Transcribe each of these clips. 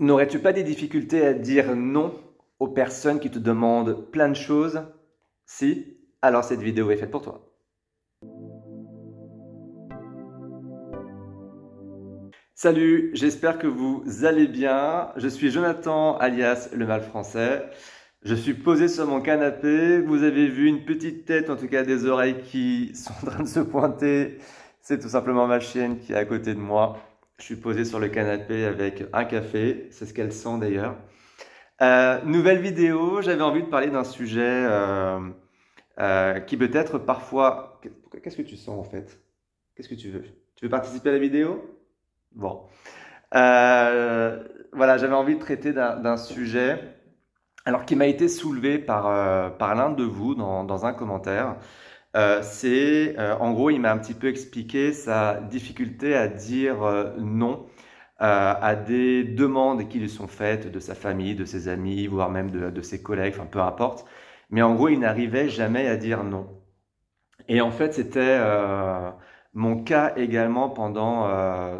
N'aurais-tu pas des difficultés à dire non aux personnes qui te demandent plein de choses Si, alors cette vidéo est faite pour toi. Salut, j'espère que vous allez bien. Je suis Jonathan alias le mal français. Je suis posé sur mon canapé. Vous avez vu une petite tête, en tout cas des oreilles qui sont en train de se pointer. C'est tout simplement ma chienne qui est à côté de moi. Je suis posé sur le canapé avec un café, c'est ce qu'elles sont d'ailleurs. Euh, nouvelle vidéo, j'avais envie de parler d'un sujet euh, euh, qui peut être parfois... Qu'est-ce que tu sens en fait Qu'est-ce que tu veux Tu veux participer à la vidéo Bon. voilà, j'avais envie de traiter d'un sujet alors qui m'a été soulevé par, par l'un de vous dans, dans un commentaire. Euh, c'est euh, en gros, il m'a un petit peu expliqué sa difficulté à dire euh, non à des demandes qui lui sont faites de sa famille, de ses amis, voire même de, ses collègues, enfin peu importe. Mais en gros, il n'arrivait jamais à dire non. Et en fait, c'était mon cas également pendant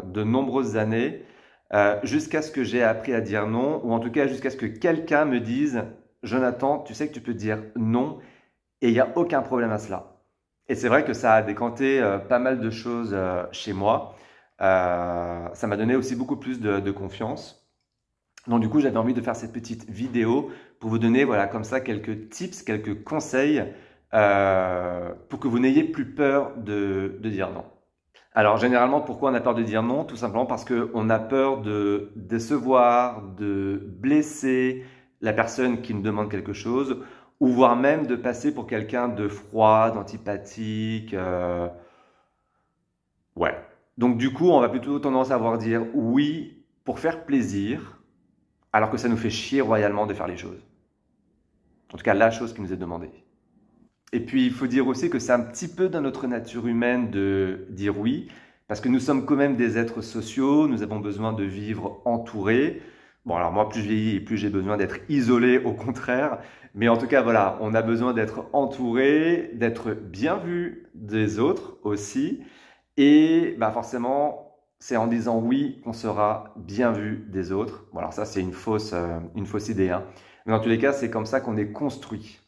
de nombreuses années. jusqu'à ce que j'ai appris à dire non, ou en tout cas jusqu'à ce que quelqu'un me dise, Jonathan, tu sais que tu peux dire non, et il n'y a aucun problème à cela. Et c'est vrai que ça a décanté euh, pas mal de choses euh, chez moi. Euh, ça m'a donné aussi beaucoup plus de, confiance. Donc du coup, j'avais envie de faire cette petite vidéo pour vous donner, voilà, comme ça, quelques tips, quelques conseils pour que vous n'ayez plus peur de, de, dire non. Alors généralement, pourquoi on a peur de dire non Tout simplement parce qu'on a peur de décevoir, de blesser la personne qui nous demande quelque chose ou voire même de passer pour quelqu'un de froid, d'antipathique. Euh, ouais. Donc du coup, on va plutôt tendance à avoir dire oui pour faire plaisir, alors que ça nous fait chier royalement de faire les choses. En tout cas, la chose qui nous est demandée. Et puis, il faut dire aussi que c'est un petit peu dans notre nature humaine de dire oui, parce que nous sommes quand même des êtres sociaux, nous avons besoin de vivre entourés. Bon, alors moi, plus je vieillis et plus j'ai besoin d'être isolé, au contraire. Mais en tout cas, voilà, on a besoin d'être entouré, d'être bien vu des autres aussi. Et bah, forcément, c'est en disant oui qu'on sera bien vu des autres. Bon, alors ça, c'est une fausse, euh, idée. Hein. Mais dans tous les cas, c'est comme ça qu'on est construit.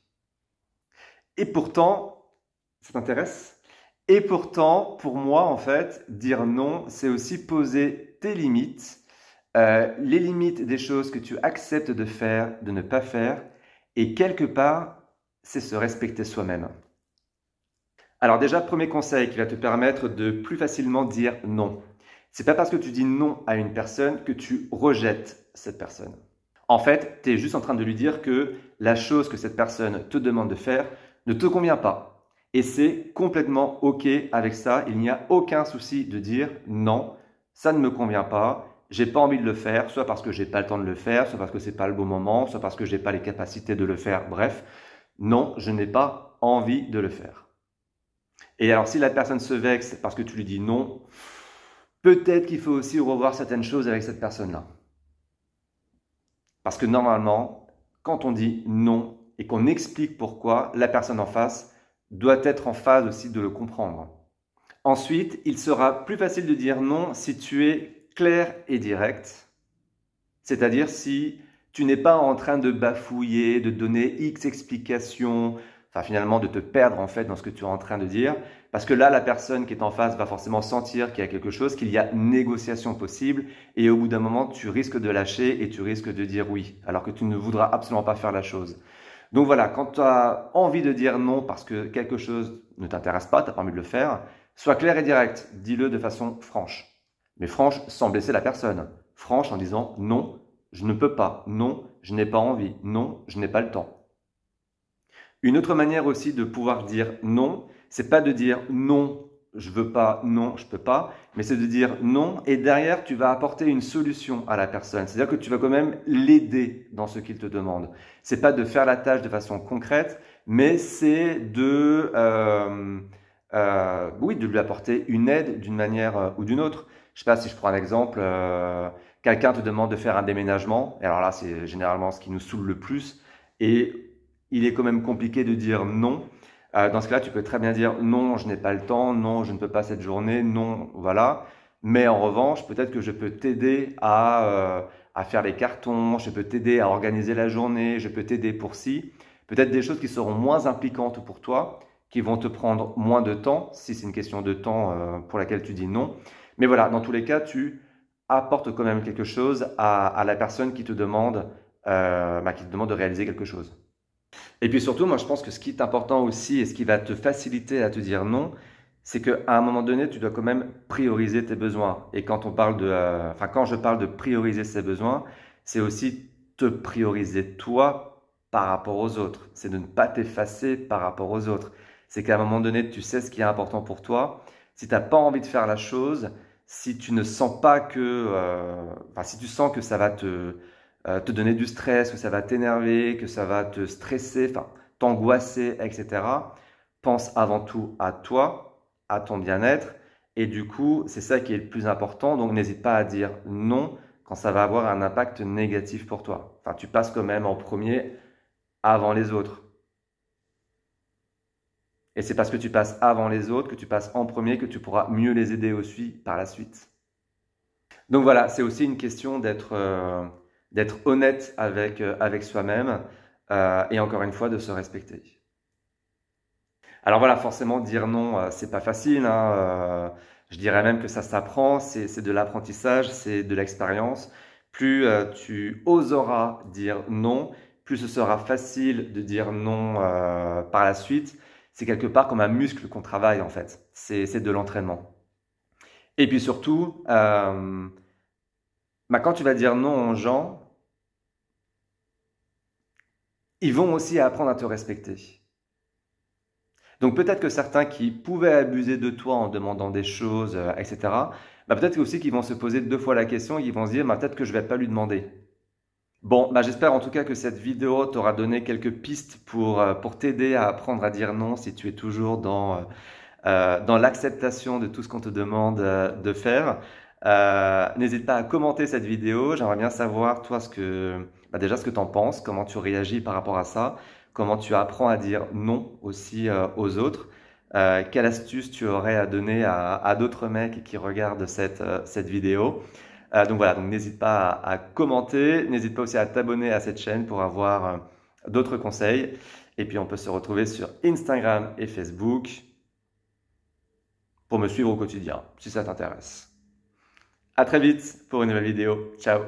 Et pourtant, ça t'intéresse Et pourtant, pour moi, en fait, dire non, c'est aussi poser tes limites euh, les limites des choses que tu acceptes de faire, de ne pas faire, et quelque part, c'est se respecter soi-même. Alors déjà, premier conseil qui va te permettre de plus facilement dire non. C'est pas parce que tu dis non à une personne que tu rejettes cette personne. En fait, tu es juste en train de lui dire que la chose que cette personne te demande de faire ne te convient pas. Et c'est complètement OK avec ça. Il n'y a aucun souci de dire non, ça ne me convient pas, j'ai pas envie de le faire, soit parce que j'ai pas le temps de le faire, soit parce que c'est pas le bon moment, soit parce que j'ai pas les capacités de le faire. Bref, non, je n'ai pas envie de le faire. Et alors, si la personne se vexe parce que tu lui dis non, peut-être qu'il faut aussi revoir certaines choses avec cette personne-là. Parce que normalement, quand on dit non et qu'on explique pourquoi, la personne en face doit être en phase aussi de le comprendre. Ensuite, il sera plus facile de dire non si tu es clair et direct, c'est-à-dire si tu n'es pas en train de bafouiller, de donner X explications, enfin finalement de te perdre en fait dans ce que tu es en train de dire, parce que là la personne qui est en face va forcément sentir qu'il y a quelque chose, qu'il y a négociation possible, et au bout d'un moment tu risques de lâcher et tu risques de dire oui, alors que tu ne voudras absolument pas faire la chose. Donc voilà, quand tu as envie de dire non parce que quelque chose ne t'intéresse pas, tu n'as pas envie de le faire, sois clair et direct, dis-le de façon franche. Mais franche sans blesser la personne. Franche en disant non, je ne peux pas, non, je n'ai pas envie, non, je n'ai pas le temps. Une autre manière aussi de pouvoir dire non, c'est pas de dire non, je veux pas, non, je peux pas, mais c'est de dire non et derrière tu vas apporter une solution à la personne. C'est-à-dire que tu vas quand même l'aider dans ce qu'il te demande. C'est pas de faire la tâche de façon concrète, mais c'est de euh, euh, de lui apporter une aide d'une manière euh, ou d'une autre. Je sais pas si je prends un exemple, euh, quelqu'un te demande de faire un déménagement, et alors là c'est généralement ce qui nous saoule le plus, et il est quand même compliqué de dire non. Euh, dans ce cas-là, tu peux très bien dire non, je n'ai pas le temps, non, je ne peux pas cette journée, non, voilà. Mais en revanche, peut-être que je peux t'aider à, euh, faire les cartons, je peux t'aider à organiser la journée, je peux t'aider pour si. Peut-être des choses qui seront moins impliquantes pour toi, qui vont te prendre moins de temps, si c'est une question de temps pour laquelle tu dis non, mais voilà, dans tous les cas, tu apportes quand même quelque chose à, la personne qui te demande, euh, bah, qui te demande de réaliser quelque chose. Et puis surtout, moi, je pense que ce qui est important aussi et ce qui va te faciliter à te dire non, c'est qu'à un moment donné, tu dois quand même prioriser tes besoins. Et quand on euh, quand je parle de prioriser ses besoins, c'est aussi te prioriser toi par rapport aux autres. C'est de ne pas t'effacer par rapport aux autres. C'est qu'à un moment donné, tu sais ce qui est important pour toi. Si tu n'as pas envie de faire la chose, si tu ne sens pas que, euh, si tu sens que ça va euh, te, donner du stress, que ça va t'énerver, que ça va te stresser, t'angoisser, etc., pense avant tout à toi, à ton bien-être. Et du coup, c'est ça qui est le plus important. Donc, n'hésite pas à dire non quand ça va avoir un impact négatif pour toi. Enfin, tu passes quand même en premier avant les autres. Et c'est parce que tu passes avant les autres, que tu passes en premier, que tu pourras mieux les aider aussi par la suite. Donc voilà, c'est aussi une question d'être euh, honnête avec, euh, soi-même euh, et encore une fois de se respecter. Alors voilà, forcément, dire non, c'est pas facile. Hein, je dirais même que ça s'apprend, c'est de l'apprentissage, c'est de l'expérience. Plus tu oseras dire non, plus ce sera facile de dire non par la suite c'est quelque part comme un muscle qu'on travaille en fait. C'est de l'entraînement. Et puis surtout, euh, bah, quand tu vas dire non aux gens, ils vont aussi apprendre à te respecter. Donc peut-être que certains qui pouvaient abuser de toi en demandant des choses, euh, etc., bah peut-être aussi qu'ils vont se poser deux fois la question, et ils vont se dire, bah, peut-être que je ne vais pas lui demander. Bon, bah j'espère en tout cas que cette vidéo t'aura donné quelques pistes pour, euh, pour t'aider à apprendre à dire non si tu es toujours dans, euh, euh dans l'acceptation de tout ce qu'on te demande euh, de faire. Euh, N'hésite pas à commenter cette vidéo. J'aimerais bien savoir, toi, ce que, bah déjà ce que tu en penses, comment tu réagis par rapport à ça, comment tu apprends à dire non aussi aux autres. quelle astuce tu aurais à donner à, à d'autres mecs qui regardent cette, cette vidéo euh, donc voilà, donc n'hésite pas à, commenter, n'hésite pas aussi à t'abonner à cette chaîne pour avoir euh, d'autres conseils. Et puis on peut se retrouver sur Instagram et Facebook pour me suivre au quotidien, si ça t'intéresse. À très vite pour une nouvelle vidéo. Ciao